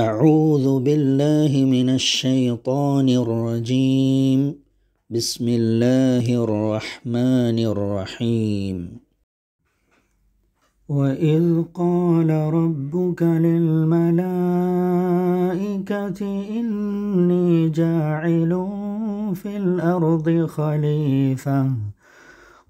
أعوذ بالله من الشيطان الرجيم بسم الله الرحمن الرحيم وإذ قال ربك للملائكة إني جاعل في الأرض خليفةً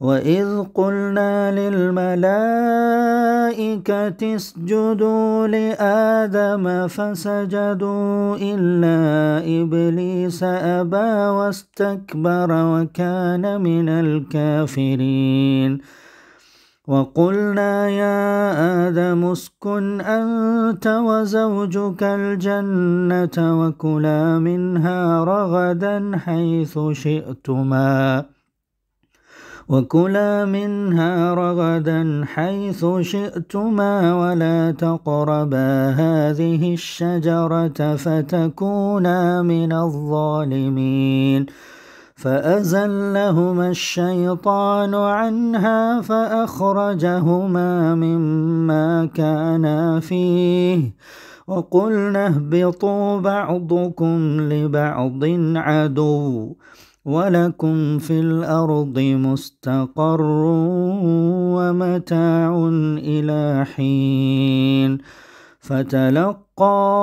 وإذ قلنا للملائكة اسجدوا لآدم فسجدوا إلا إبليس أبى واستكبر وكان من الكافرين وقلنا يا آدم اسكن أنت وزوجك الجنة وكلا منها رغدا حيث شئتما وكلا منها رغدا حيث شئتما ولا تقربا هذه الشجرة فتكونا من الظالمين فأزلهما الشيطان عنها فأخرجهما مما كانا فيه وقلنا اهبطوا بعضكم لبعض عدو ولكم في الأرض مستقر ومتاع إلى حين فتلقى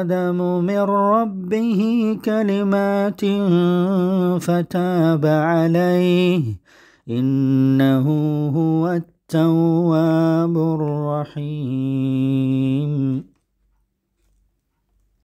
آدم من ربه كلمات فتاب عليه إنه هو التواب الرحيم